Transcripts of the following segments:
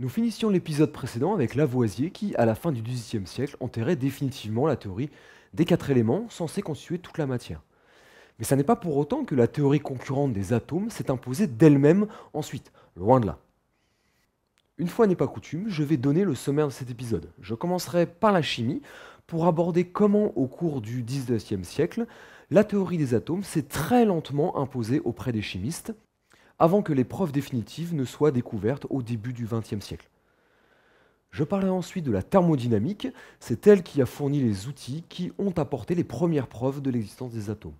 Nous finissions l'épisode précédent avec Lavoisier qui, à la fin du XVIIIe siècle, enterrait définitivement la théorie des quatre éléments censés constituer toute la matière. Mais ça n'est pas pour autant que la théorie concurrente des atomes s'est imposée d'elle-même ensuite, loin de là. Une fois n'est pas coutume, je vais donner le sommaire de cet épisode. Je commencerai par la chimie pour aborder comment, au cours du XIXe siècle, la théorie des atomes s'est très lentement imposée auprès des chimistes, avant que les preuves définitives ne soient découvertes au début du XXe siècle. Je parlerai ensuite de la thermodynamique, c'est elle qui a fourni les outils qui ont apporté les premières preuves de l'existence des atomes.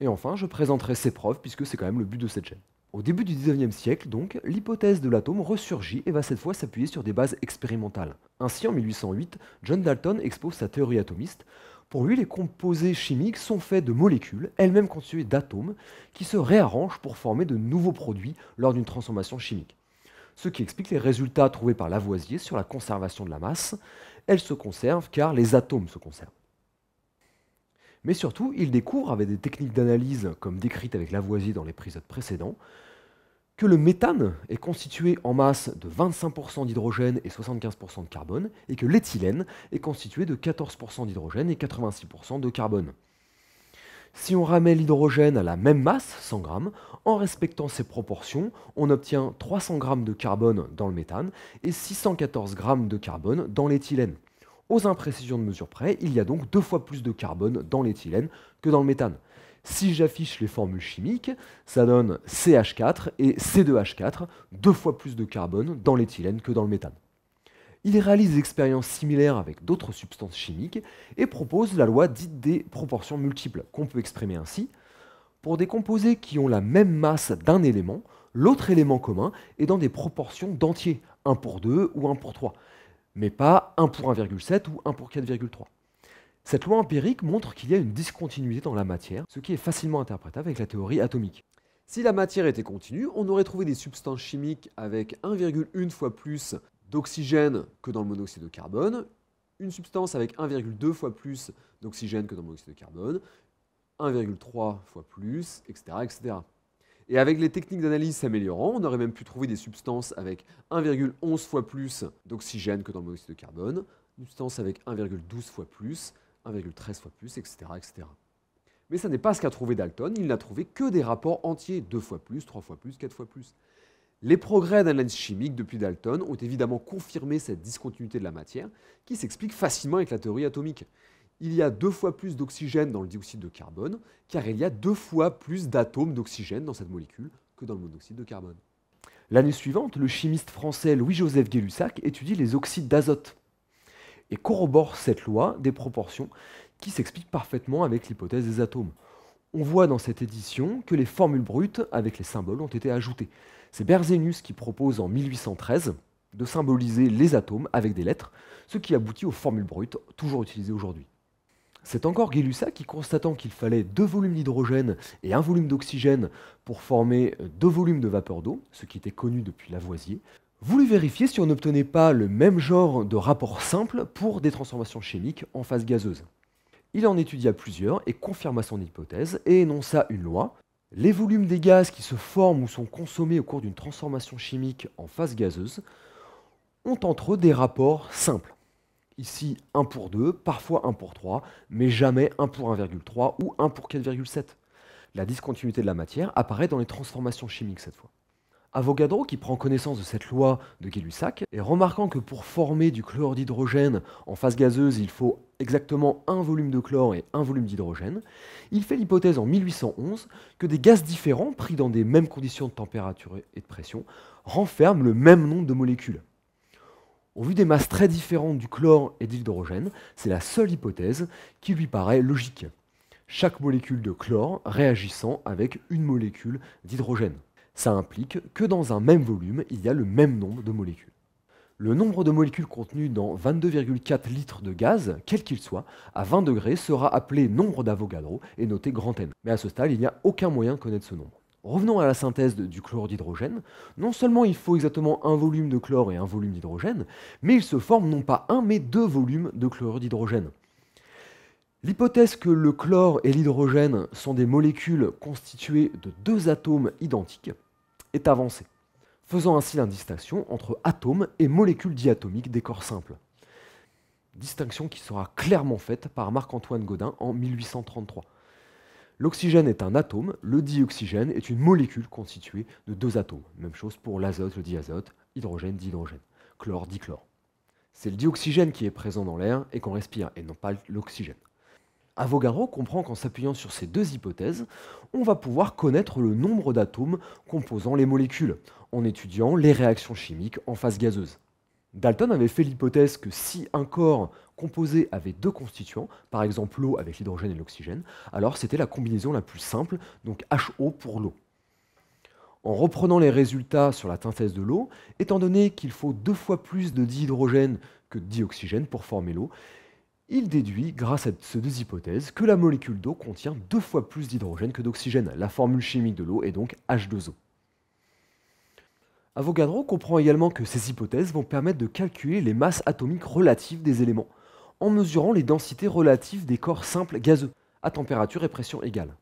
Et enfin, je présenterai ces preuves puisque c'est quand même le but de cette chaîne. Au début du 19e siècle, donc, l'hypothèse de l'atome ressurgit et va cette fois s'appuyer sur des bases expérimentales. Ainsi, en 1808, John Dalton expose sa théorie atomiste, pour lui, les composés chimiques sont faits de molécules, elles-mêmes constituées d'atomes, qui se réarrangent pour former de nouveaux produits lors d'une transformation chimique. Ce qui explique les résultats trouvés par Lavoisier sur la conservation de la masse. Elle se conserve car les atomes se conservent. Mais surtout, il découvre, avec des techniques d'analyse comme décrites avec Lavoisier dans les l'épisode précédents, que le méthane est constitué en masse de 25% d'hydrogène et 75% de carbone, et que l'éthylène est constitué de 14% d'hydrogène et 86% de carbone. Si on ramène l'hydrogène à la même masse, 100 g, en respectant ces proportions, on obtient 300 g de carbone dans le méthane et 614 g de carbone dans l'éthylène. Aux imprécisions de mesure près, il y a donc deux fois plus de carbone dans l'éthylène que dans le méthane. Si j'affiche les formules chimiques, ça donne CH4 et C2H4, deux fois plus de carbone dans l'éthylène que dans le méthane. Il réalise des expériences similaires avec d'autres substances chimiques et propose la loi dite des proportions multiples, qu'on peut exprimer ainsi. Pour des composés qui ont la même masse d'un élément, l'autre élément commun est dans des proportions d'entiers, 1 pour 2 ou 1 pour 3, mais pas 1 pour 1,7 ou 1 pour 4,3. Cette loi empirique montre qu'il y a une discontinuité dans la matière, ce qui est facilement interprétable avec la théorie atomique. Si la matière était continue, on aurait trouvé des substances chimiques avec 1,1 fois plus d'oxygène que dans le monoxyde de carbone, une substance avec 1,2 fois plus d'oxygène que dans le monoxyde de carbone, 1,3 fois plus, etc., etc. Et avec les techniques d'analyse s'améliorant, on aurait même pu trouver des substances avec 1,11 fois plus d'oxygène que dans le monoxyde de carbone, une substance avec 1,12 fois plus, 1,13 fois plus, etc. etc. Mais ça n'est pas ce qu'a trouvé Dalton, il n'a trouvé que des rapports entiers, 2 fois plus, 3 fois plus, 4 fois plus. Les progrès d'analyse chimique depuis Dalton ont évidemment confirmé cette discontinuité de la matière, qui s'explique facilement avec la théorie atomique. Il y a deux fois plus d'oxygène dans le dioxyde de carbone, car il y a deux fois plus d'atomes d'oxygène dans cette molécule que dans le monoxyde de carbone. L'année suivante, le chimiste français Louis-Joseph Gay-Lussac étudie les oxydes d'azote et corrobore cette loi des proportions qui s'explique parfaitement avec l'hypothèse des atomes. On voit dans cette édition que les formules brutes avec les symboles ont été ajoutées. C'est Berzenius qui propose en 1813 de symboliser les atomes avec des lettres, ce qui aboutit aux formules brutes toujours utilisées aujourd'hui. C'est encore gay qui, constatant qu'il fallait deux volumes d'hydrogène et un volume d'oxygène pour former deux volumes de vapeur d'eau, ce qui était connu depuis Lavoisier, voulu vérifier si on n'obtenait pas le même genre de rapport simple pour des transformations chimiques en phase gazeuse. Il en étudia plusieurs et confirma son hypothèse et énonça une loi. Les volumes des gaz qui se forment ou sont consommés au cours d'une transformation chimique en phase gazeuse ont entre eux des rapports simples. Ici 1 pour 2, parfois 1 pour 3, mais jamais 1 pour 1,3 ou 1 pour 4,7. La discontinuité de la matière apparaît dans les transformations chimiques cette fois. Avogadro, qui prend connaissance de cette loi de Gay-Lussac, et remarquant que pour former du chlore d'hydrogène en phase gazeuse, il faut exactement un volume de chlore et un volume d'hydrogène, il fait l'hypothèse en 1811 que des gaz différents, pris dans des mêmes conditions de température et de pression, renferment le même nombre de molécules. Au vu des masses très différentes du chlore et de l'hydrogène, c'est la seule hypothèse qui lui paraît logique. Chaque molécule de chlore réagissant avec une molécule d'hydrogène. Ça implique que dans un même volume, il y a le même nombre de molécules. Le nombre de molécules contenues dans 22,4 litres de gaz, quel qu'il soit, à 20 degrés sera appelé nombre d'Avogadro et noté N. Mais à ce stade, il n'y a aucun moyen de connaître ce nombre. Revenons à la synthèse du chlore d'hydrogène. Non seulement il faut exactement un volume de chlore et un volume d'hydrogène, mais il se forme non pas un mais deux volumes de chlorure d'hydrogène. L'hypothèse que le chlore et l'hydrogène sont des molécules constituées de deux atomes identiques est avancée, faisant ainsi la distinction entre atomes et molécules diatomiques des corps simples. Distinction qui sera clairement faite par Marc-Antoine Godin en 1833. L'oxygène est un atome, le dioxygène est une molécule constituée de deux atomes. Même chose pour l'azote, le diazote, hydrogène, dihydrogène, chlore, dichlore. C'est le dioxygène qui est présent dans l'air et qu'on respire, et non pas l'oxygène. Avogadro comprend qu'en s'appuyant sur ces deux hypothèses, on va pouvoir connaître le nombre d'atomes composant les molécules, en étudiant les réactions chimiques en phase gazeuse. Dalton avait fait l'hypothèse que si un corps composé avait deux constituants, par exemple l'eau avec l'hydrogène et l'oxygène, alors c'était la combinaison la plus simple, donc HO pour l'eau. En reprenant les résultats sur la synthèse de l'eau, étant donné qu'il faut deux fois plus de dihydrogène que de dioxygène pour former l'eau, il déduit, grâce à ces deux hypothèses, que la molécule d'eau contient deux fois plus d'hydrogène que d'oxygène. La formule chimique de l'eau est donc H2O. Avogadro comprend également que ces hypothèses vont permettre de calculer les masses atomiques relatives des éléments, en mesurant les densités relatives des corps simples gazeux, à température et pression égales.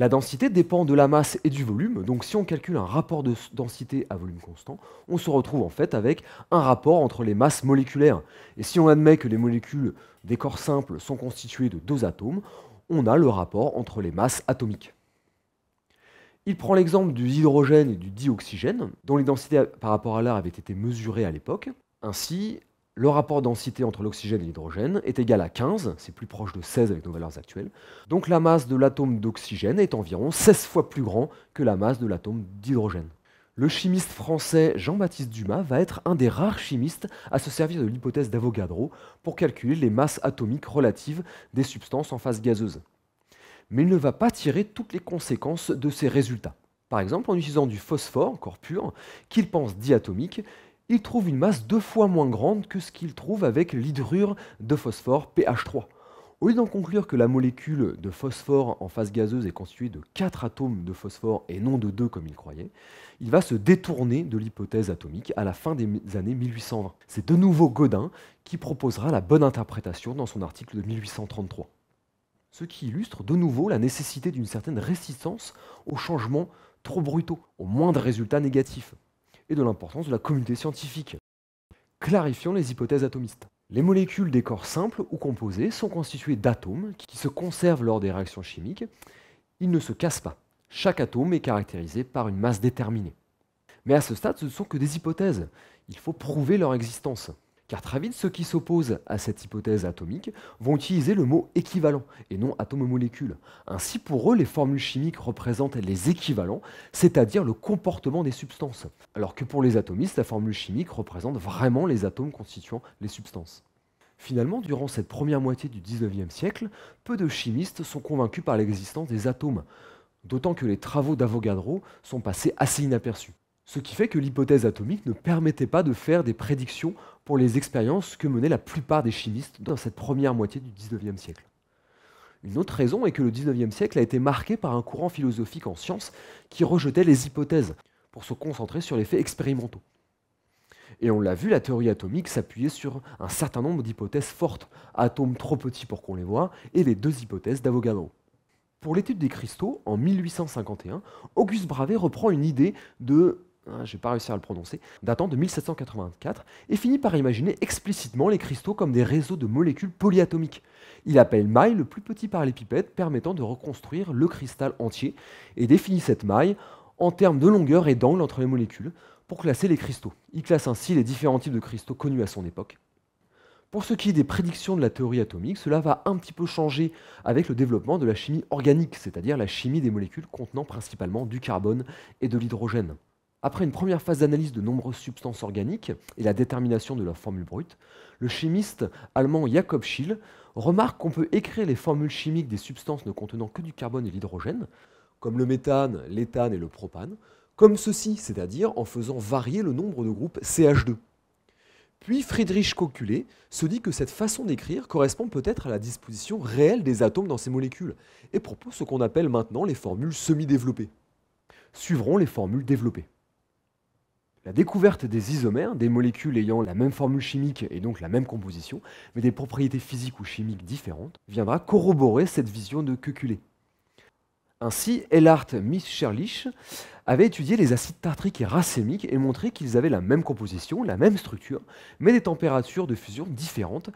La densité dépend de la masse et du volume, donc si on calcule un rapport de densité à volume constant, on se retrouve en fait avec un rapport entre les masses moléculaires. Et si on admet que les molécules des corps simples sont constituées de deux atomes, on a le rapport entre les masses atomiques. Il prend l'exemple du hydrogène et du dioxygène, dont les densités par rapport à l'air avaient été mesurées à l'époque. Ainsi, le rapport densité entre l'oxygène et l'hydrogène est égal à 15, c'est plus proche de 16 avec nos valeurs actuelles. Donc la masse de l'atome d'oxygène est environ 16 fois plus grand que la masse de l'atome d'hydrogène. Le chimiste français Jean-Baptiste Dumas va être un des rares chimistes à se servir de l'hypothèse d'Avogadro pour calculer les masses atomiques relatives des substances en phase gazeuse. Mais il ne va pas tirer toutes les conséquences de ses résultats. Par exemple en utilisant du phosphore, encore pur, qu'il pense diatomique, il trouve une masse deux fois moins grande que ce qu'il trouve avec l'hydrure de phosphore PH3. Au lieu d'en conclure que la molécule de phosphore en phase gazeuse est constituée de quatre atomes de phosphore et non de deux comme il croyait, il va se détourner de l'hypothèse atomique à la fin des années 1820. C'est de nouveau Godin qui proposera la bonne interprétation dans son article de 1833. Ce qui illustre de nouveau la nécessité d'une certaine résistance aux changements trop brutaux, aux moindres résultats négatifs et de l'importance de la communauté scientifique. Clarifions les hypothèses atomistes. Les molécules des corps simples ou composés sont constituées d'atomes qui se conservent lors des réactions chimiques. Ils ne se cassent pas. Chaque atome est caractérisé par une masse déterminée. Mais à ce stade, ce ne sont que des hypothèses. Il faut prouver leur existence. Car très vite, ceux qui s'opposent à cette hypothèse atomique vont utiliser le mot équivalent et non atome-molécule. Ainsi, pour eux, les formules chimiques représentent les équivalents, c'est-à-dire le comportement des substances. Alors que pour les atomistes, la formule chimique représente vraiment les atomes constituant les substances. Finalement, durant cette première moitié du 19e siècle, peu de chimistes sont convaincus par l'existence des atomes, d'autant que les travaux d'Avogadro sont passés assez inaperçus ce qui fait que l'hypothèse atomique ne permettait pas de faire des prédictions pour les expériences que menaient la plupart des chimistes dans cette première moitié du XIXe siècle. Une autre raison est que le XIXe siècle a été marqué par un courant philosophique en sciences qui rejetait les hypothèses pour se concentrer sur les faits expérimentaux. Et on l'a vu, la théorie atomique s'appuyait sur un certain nombre d'hypothèses fortes, atomes trop petits pour qu'on les voit, et les deux hypothèses d'Avogadro. Pour l'étude des cristaux, en 1851, Auguste Bravet reprend une idée de ne hein, j'ai pas réussi à le prononcer, datant de 1784, et finit par imaginer explicitement les cristaux comme des réseaux de molécules polyatomiques. Il appelle maille le plus petit par parallépipède permettant de reconstruire le cristal entier, et définit cette maille en termes de longueur et d'angle entre les molécules pour classer les cristaux. Il classe ainsi les différents types de cristaux connus à son époque. Pour ce qui est des prédictions de la théorie atomique, cela va un petit peu changer avec le développement de la chimie organique, c'est-à-dire la chimie des molécules contenant principalement du carbone et de l'hydrogène. Après une première phase d'analyse de nombreuses substances organiques et la détermination de leur formule brute, le chimiste allemand Jakob Schill remarque qu'on peut écrire les formules chimiques des substances ne contenant que du carbone et l'hydrogène, comme le méthane, l'éthane et le propane, comme ceci, c'est-à-dire en faisant varier le nombre de groupes CH2. Puis Friedrich Coquelet se dit que cette façon d'écrire correspond peut-être à la disposition réelle des atomes dans ces molécules, et propose ce qu'on appelle maintenant les formules semi-développées. Suivront les formules développées. La découverte des isomères, des molécules ayant la même formule chimique et donc la même composition, mais des propriétés physiques ou chimiques différentes, viendra corroborer cette vision de Kekulé. Ainsi, Ellart Mitscherlich avait étudié les acides tartriques et racémiques et montré qu'ils avaient la même composition, la même structure, mais des températures de fusion différentes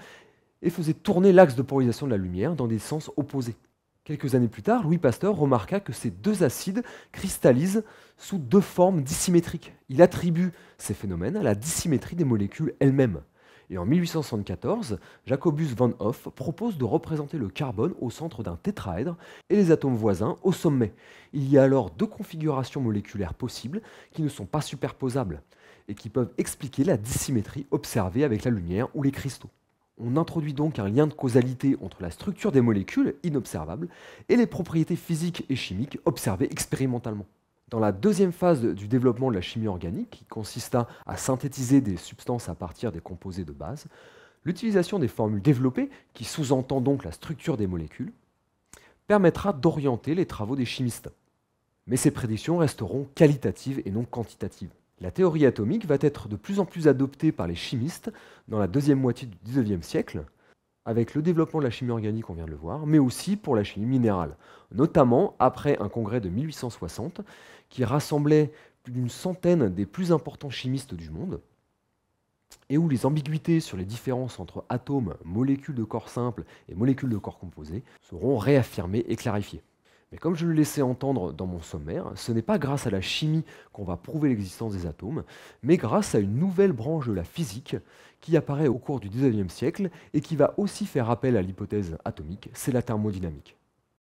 et faisaient tourner l'axe de polarisation de la lumière dans des sens opposés. Quelques années plus tard, Louis Pasteur remarqua que ces deux acides cristallisent sous deux formes dissymétriques. Il attribue ces phénomènes à la dissymétrie des molécules elles-mêmes. Et en 1874, Jacobus van Hoff propose de représenter le carbone au centre d'un tétraèdre et les atomes voisins au sommet. Il y a alors deux configurations moléculaires possibles qui ne sont pas superposables et qui peuvent expliquer la dissymétrie observée avec la lumière ou les cristaux. On introduit donc un lien de causalité entre la structure des molécules, inobservables et les propriétés physiques et chimiques observées expérimentalement. Dans la deuxième phase du développement de la chimie organique, qui consista à synthétiser des substances à partir des composés de base, l'utilisation des formules développées, qui sous-entend donc la structure des molécules, permettra d'orienter les travaux des chimistes. Mais ces prédictions resteront qualitatives et non quantitatives. La théorie atomique va être de plus en plus adoptée par les chimistes dans la deuxième moitié du XIXe siècle, avec le développement de la chimie organique, on vient de le voir, mais aussi pour la chimie minérale, notamment après un congrès de 1860 qui rassemblait plus d'une centaine des plus importants chimistes du monde, et où les ambiguïtés sur les différences entre atomes, molécules de corps simples et molécules de corps composés seront réaffirmées et clarifiées comme je le laissais entendre dans mon sommaire, ce n'est pas grâce à la chimie qu'on va prouver l'existence des atomes, mais grâce à une nouvelle branche de la physique qui apparaît au cours du 19e siècle et qui va aussi faire appel à l'hypothèse atomique, c'est la thermodynamique.